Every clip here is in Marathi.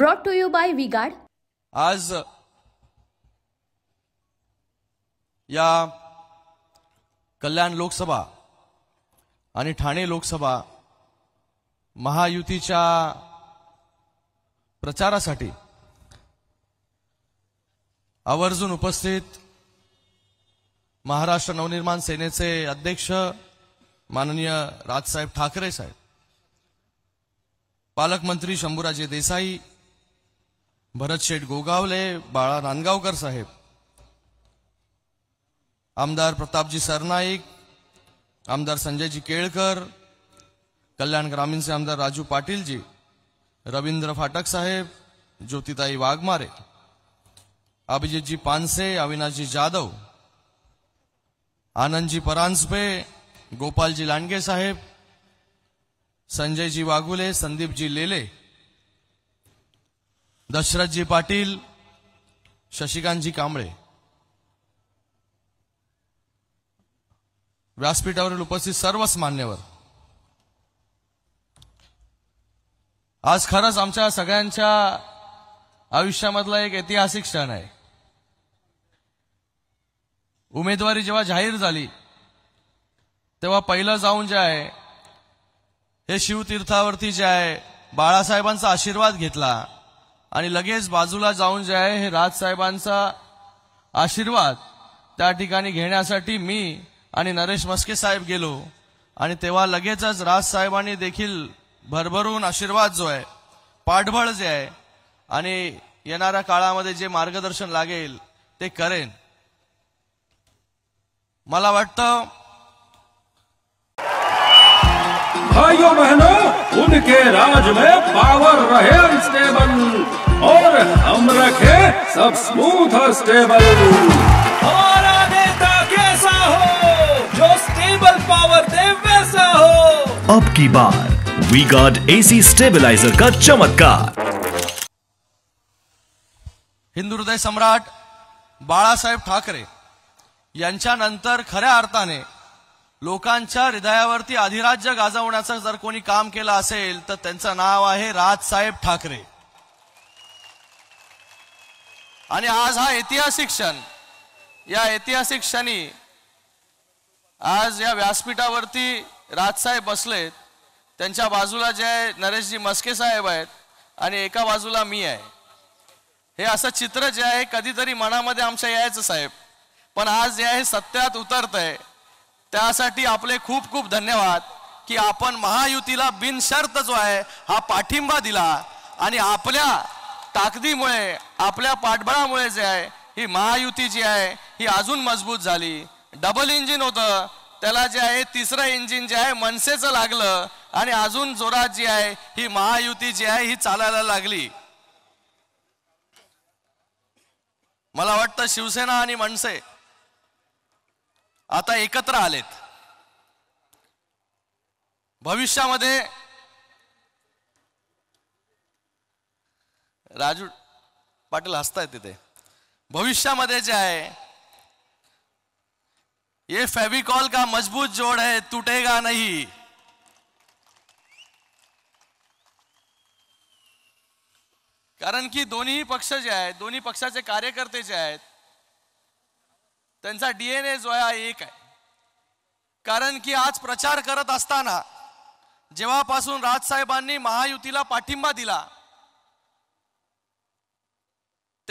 ब्रॉड टू यू बाय विगाड आज या कल्याण लोकसभा आणि ठाणे लोकसभा महायुतीच्या प्रचारासाठी आवर्जून उपस्थित महाराष्ट्र नवनिर्माण सेनेचे अध्यक्ष माननीय राजसाहेब ठाकरे साहेब पालकमंत्री शंभूराजे देसाई भरत शेठ गोगावले बाळा नांदगावकर साहेब आमदार प्रतापजी सरनाईक आमदार संजयजी केळकर कल्याण ग्रामीणचे आमदार राजू पाटीलजी रवींद्र फाटक साहेब ज्योतिताई वाघमारे अभिजितजी पानसे अविनाशजी जाधव आनंदजी परांजपे गोपालजी लांडगे साहेब संजयजी वाघुले संदीपजी लेले दशरथजी पाटील शशिकांतजी कांबळे व्यासपीठावरील उपस्थित सर्वच मान्यवर आज खरंच आमच्या सगळ्यांच्या आयुष्यामधला एक ऐतिहासिक क्षण आहे उमेदवारी जेव्हा जाहीर झाली तेव्हा पहिलं जाऊन जे आहे हे शिवतीर्थावरती जे आहे बाळासाहेबांचा आशीर्वाद घेतला आणि लगेच बाजूला जाऊन जे आहे हे राजसाहेबांचा आशीर्वाद त्या ठिकाणी घेण्यासाठी मी आणि नरेश मस्के साहेब गेलो आणि तेव्हा लगेचच साहेबांनी देखील भरभरून आशीर्वाद जो आहे पाठबळ जे आहे आणि येणाऱ्या काळामध्ये जे मार्गदर्शन लागेल ते करेन मला वाटतं भाइयों बहनों उनके राज में पावर रहे अनस्टेबल और हम रखे सब स्मूथ और स्टेबल और नेता कैसा हो जो स्टेबल पावर दे वैसा हो अब की बार वी गॉट एसी स्टेबलाइजर का चमत्कार हिंदू हृदय सम्राट बाळासाहेब ठाकरे यांच्यानंतर खऱ्या अर्थाने लोकांच्या हृदयावरती अधिराज्य गाजवण्याचं जर कोणी काम केलं असेल तर त्यांचं नाव आहे राजसाहेब ठाकरे आणि आज हा ऐतिहासिक क्षण या ऐतिहासिक क्षणी आज या व्यासपीठावरती राजसाहेब बसलेत त्यांच्या बाजूला जे आहे नरेशजी मस्के साहेब आहेत आणि एका बाजूला मी आहे हे असं चित्र जे आहे कधीतरी मनामध्ये आमच्या यायचं साहेब पण आज जे आहे सत्यात उतरत आहे त्यासाठी आपले खूप खूप धन्यवाद की आपण महायुतीला बिनशर्त जो आहे हा पाठिंबा दिला आणि आपल्या ताकदीमुळे आपल्या पाठबळामुळे जे आहे ही महायुती जी आहे ही अजून मजबूत झाली डबल इंजिन होतं त्याला जे आहे तिसरं इंजिन जे आहे मनसेचं लागलं आणि अजून जोरात जी आहे ही महायुती जी आहे ही चालायला लागली मला वाटतं शिवसेना आणि मनसे आता एकत्र आलेत भविष्यामध्ये राजू पाटील हसताय तिथे भविष्यामध्ये जे आहे ये फेविकॉल का मजबूत जोड आहे तुटेगा नाही कारण की दोन्ही पक्ष जे आहेत दोन्ही पक्षाचे कार्यकर्ते जे आहेत त्यांचा डीएनए जो आहे एक आहे कारण की आज प्रचार करत असताना जेव्हापासून राजसाहेबांनी महायुतीला पाठिंबा दिला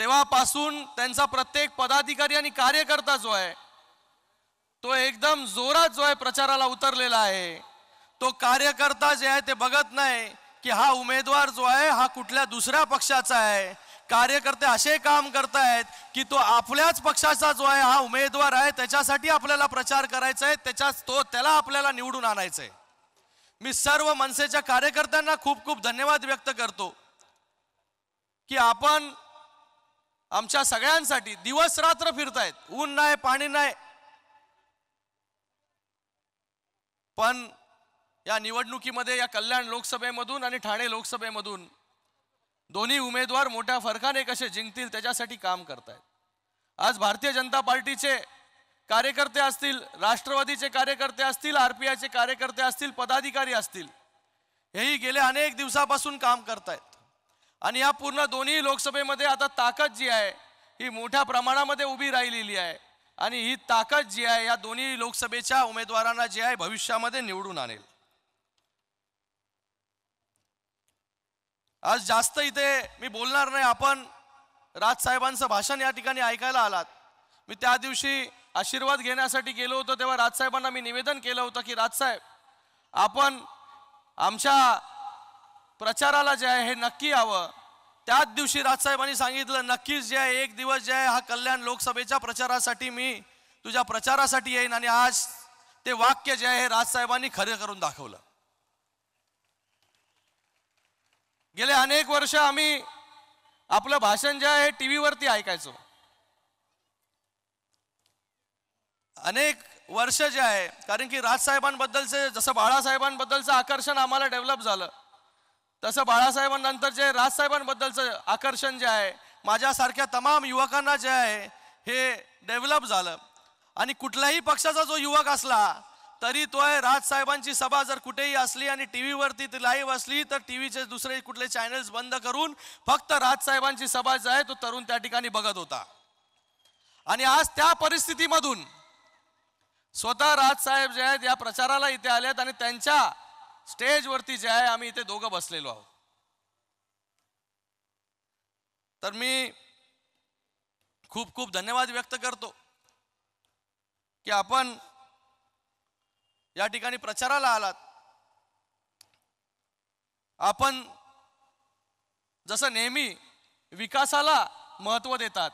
तेव्हापासून त्यांचा प्रत्येक पदाधिकारी आणि कार्यकर्ता जो आहे तो एकदम जोरात जो आहे प्रचाराला उतरलेला आहे तो कार्यकर्ता जे आहे ते बघत नाही की हा उमेदवार जो आहे हा कुठल्या दुसऱ्या पक्षाचा आहे कार्यकर्ते असे काम करतायत की तो आपल्याच पक्षाचा जो आहे हा उमेदवार आहे त्याच्यासाठी आपल्याला प्रचार करायचा आहे त्याच्या तो त्याला आपल्याला निवडून आणायचा आहे मी सर्व मनसेच्या कार्यकर्त्यांना खूप खूप धन्यवाद व्यक्त करतो की आपण आमच्या सगळ्यांसाठी दिवस रात्र फिरतायत ऊन नाही पाणी नाही पण या निवडणुकीमध्ये या कल्याण लोकसभेमधून आणि ठाणे लोकसभेमधून दोन्ही उमेदवार मोठ्या फरकाने कसे जिंकतील त्याच्यासाठी काम करतायत आज भारतीय जनता पार्टीचे कार्यकर्ते असतील राष्ट्रवादीचे कार्यकर्ते असतील आर पी आयचे कार्यकर्ते असतील पदाधिकारी असतील हेही गेल्या अनेक दिवसापासून काम करतायत आणि या पूर्ण दोन्ही लोकसभेमध्ये आता ताकद जी आहे ही मोठ्या प्रमाणामध्ये उभी राहिलेली आहे आणि ही ताकद जी आहे या दोन्ही लोकसभेच्या उमेदवारांना जी आहे भविष्यामध्ये निवडून आणेल आज जास्त इथे मी बोलणार नाही आपण राजसाहेबांचं भाषण या ठिकाणी ऐकायला आलात मी त्या दिवशी आशीर्वाद घेण्यासाठी गेलो होतो तेव्हा राजसाहेबांना मी निवेदन केलं होतं की राजसाहेब आपण आमच्या प्रचाराला जे आहे हे नक्की यावं त्याच दिवशी राजसाहेबांनी सांगितलं नक्कीच जे आहे एक दिवस जे आहे हा कल्याण लोकसभेच्या प्रचारासाठी मी तुझ्या प्रचारासाठी येईन आणि आज ते वाक्य जे आहे राजसाहेबांनी खरं करून दाखवलं गेले अनेक वर्ष आम्ही आपलं भाषण जे आहे टी व्हीवरती ऐकायचो अनेक वर्ष जे आहे कारण की राजसाहेबांबद्दलचे जसं बाळासाहेबांबद्दलचं आकर्षण आम्हाला डेव्हलप झालं तसं बाळासाहेबांनंतर जे राजसाहेबांबद्दलचं आकर्षण जे आहे माझ्यासारख्या तमाम युवकांना जे आहे हे डेव्हलप झालं आणि कुठल्याही पक्षाचा जो युवक असला तरी तो आहे राजसाहेबांची सभा जर कुठेही असली आणि टी व्हीवरती ती लाईव्ह असली तर टी व्हीचे दुसरे कुठले चॅनल्स बंद करून फक्त राजसाहेबांची सभा जे आहे तो तरुण त्या ठिकाणी बघत होता आणि आज त्या परिस्थितीमधून स्वतः राजसाहेब जे आहेत या प्रचाराला इथे आले आहेत आणि त्यांच्या स्टेजवरती जे आहे आम्ही इथे दोघं बसलेलो आहोत तर मी खूप खूप धन्यवाद व्यक्त करतो की आपण या ठिकाणी प्रचाराला आलात आपण जसं नेहमी विकासाला महत्व देतात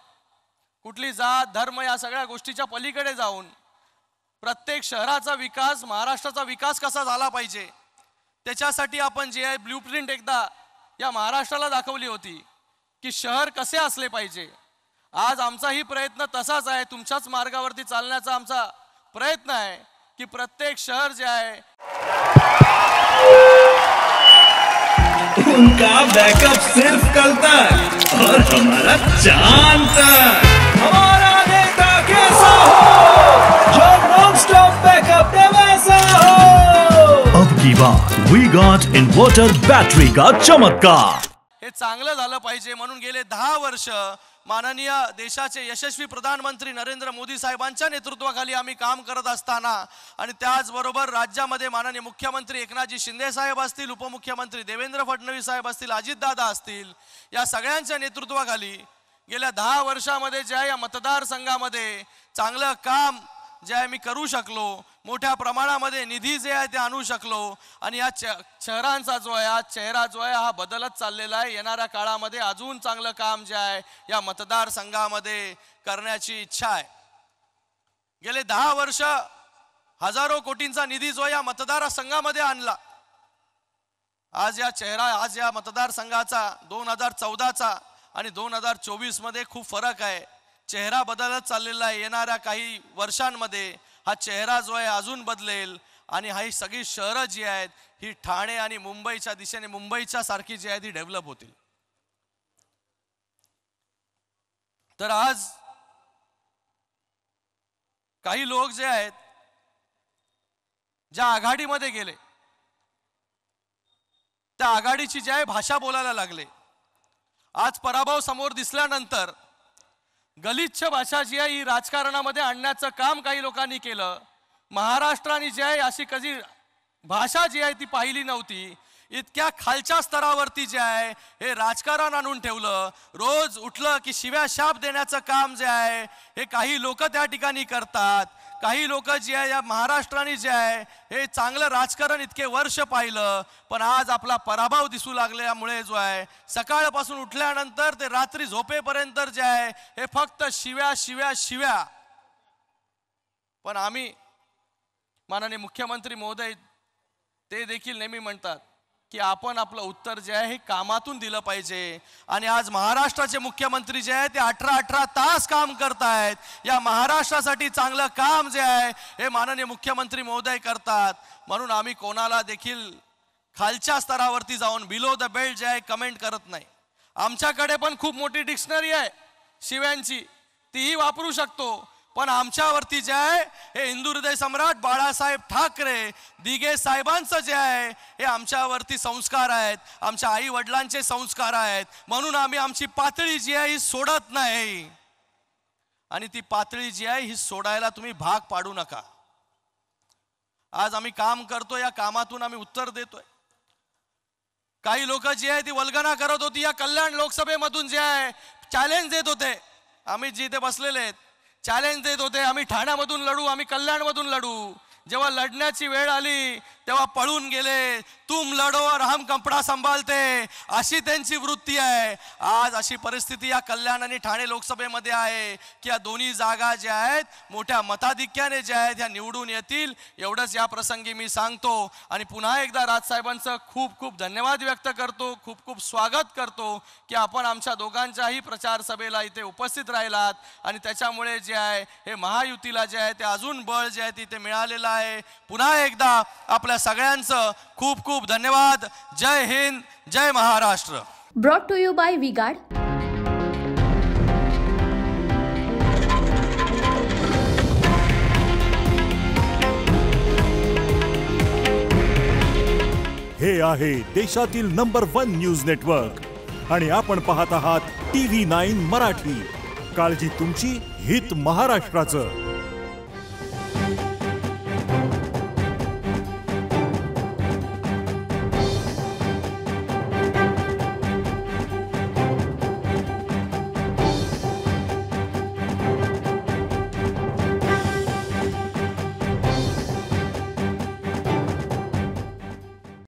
कुठली जात धर्म या सगळ्या गोष्टीच्या पलीकडे जाऊन प्रत्येक शहराचा विकास महाराष्ट्राचा विकास कसा झाला पाहिजे त्याच्यासाठी आपण जे आहे ब्ल्यू प्रिंट एकदा या महाराष्ट्राला दाखवली होती की शहर कसे असले पाहिजे आज आमचाही प्रयत्न तसाच आहे तुमच्याच मार्गावरती चालण्याचा आमचा प्रयत्न आहे की प्रत्येक शहर जे आहे उनका बैकअप सिर्फ कलता है और हमारा स्मार्ट इन बॅटरी का चमत्कार हे चांगलं झालं पाहिजे म्हणून गेले दहा वर्ष माननीय देशाचे यशस्वी प्रधानमंत्री नरेंद्र मोदी साहेबांच्या नेतृत्वाखाली आम्ही काम करत असताना आणि त्याचबरोबर राज्यामध्ये माननीय मुख्यमंत्री एकनाथजी शिंदे साहेब असतील उपमुख्यमंत्री देवेंद्र फडणवीस साहेब असतील अजितदादा असतील या सगळ्यांच्या नेतृत्वाखाली गेल्या दहा वर्षामध्ये ज्या या मतदारसंघामध्ये चांगलं काम जे आहे मी करू शकलो मोठ्या प्रमाणामध्ये निधी जे आहे ते आणू शकलो आणि या शहरांचा जो आहे हा चेहरा जो आहे हा बदलत चाललेला आहे येणाऱ्या काळामध्ये अजून चांगलं काम जे आहे या मतदारसंघामध्ये करण्याची इच्छा आहे गेले दहा वर्ष हजारो कोटींचा निधी जो या मतदारसंघामध्ये आणला आज या चेहरा आज या मतदारसंघाचा दोन हजार चौदाचा आणि दोन हजार मध्ये खूप फरक आहे चेहरा बदलत चाललेला आहे येणाऱ्या काही वर्षांमध्ये हा चेहरा जो आहे अजून बदलेल आणि हा ही सगळी शहरं जी आहेत ही ठाणे आणि मुंबईच्या दिशेने मुंबईच्या सारखी जी आहे ती डेव्हलप होतील तर आज काही लोक जे आहेत ज्या आघाडीमध्ये गेले त्या आघाडीची जी आहे भाषा बोलायला लागले आज पराभव समोर दिसल्यानंतर गलिच्छ भाषा जी आहे ही राजकारणामध्ये आणण्याचं काम काही लोकांनी केलं महाराष्ट्राने जी आहे अशी कधी भाषा जी आहे ती पाहिली नव्हती इतक्या खालच्या स्तरावरती जे आहे हे राजकारण आणून ठेवलं रोज उठलं की शिव्या शाप देण्याचं काम जे आहे हे काही लोक त्या ठिकाणी करतात काही लोक जे आहे या महाराष्ट्राने जे आहे हे चांगलं राजकारण इतके वर्ष पाहिलं पण आज आपला पराभव दिसू लागल्यामुळे जो आहे सकाळपासून उठल्यानंतर ते रात्री झोपेपर्यंत जे आहे हे फक्त शिव्या शिव्या शिव्या पण आम्ही माननीय मुख्यमंत्री महोदय ते देखील नेहमी म्हणतात की आपण आपलं उत्तर जे आहे हे कामातून दिलं पाहिजे आणि आज महाराष्ट्राचे मुख्यमंत्री जे आहे ते अठरा अठरा तास काम करतायत या महाराष्ट्रासाठी चांगलं काम जे आहे हे माननीय मुख्यमंत्री महोदय करतात म्हणून आम्ही कोणाला देखील खालच्या स्तरावरती जाऊन बिलो द बेल्ट जे आहे कमेंट करत नाही आमच्याकडे पण खूप मोठी डिक्शनरी आहे शिव्यांची तीही वापरू शकतो पण आमच्यावरती जे आहे हे हिंदू हृदय सम्राट बाळासाहेब ठाकरे दिगे साहेबांचं जे आहे हे आमच्यावरती संस्कार आहेत आमच्या आई वडिलांचे संस्कार आहेत म्हणून आम्ही आमची पातळी जी आहे ही सोडत नाही आणि ती पातळी जी आहे ही सोडायला तुम्ही भाग पाडू नका आज आम्ही काम करतो या कामातून आम्ही उत्तर देतोय काही लोक जी आहे ती वल्गना करत होती या कल्याण लोकसभेमधून जे आहे चॅलेंज देत होते आम्ही जिथे बसलेले आहेत चॅलेंज देत होते आम्ही ठाण्यामधून लढू आम्ही कल्याणमधून लढू जेव्हा लढण्याची वेळ आली तेव्हा पळून गेले तुम लढो और हम कपडा सांभाळते अशी त्यांची वृत्ती आहे आज अशी परिस्थिती या कल्याण आणि ठाणे लोकसभेमध्ये आहे की या दोन्ही जागा ज्या आहेत मोठ्या मताधिक्याने ज्या आहेत ह्या निवडून येतील एवढंच या प्रसंगी मी सांगतो आणि पुन्हा एकदा राजसाहेबांचं खूप खूप धन्यवाद व्यक्त करतो खूप खूप स्वागत करतो की आपण आमच्या दोघांच्याही प्रचार सभेला इथे उपस्थित राहिलात आणि त्याच्यामुळे जे आहे हे महायुतीला जे आहे ते अजून बळ जे आहे तिथे मिळालेलं आहे पुन्हा एकदा आपल्या सगळ्यांचं खूप खूप खूप धन्यवाद जय हिंद जय Maharashtra brought to you by वी हे आहे देशातील नंबर वन न्यूज नेटवर्क आणि आपण पाहत आहात टी व्ही नाईन मराठी काळजी तुमची हित महाराष्ट्राचं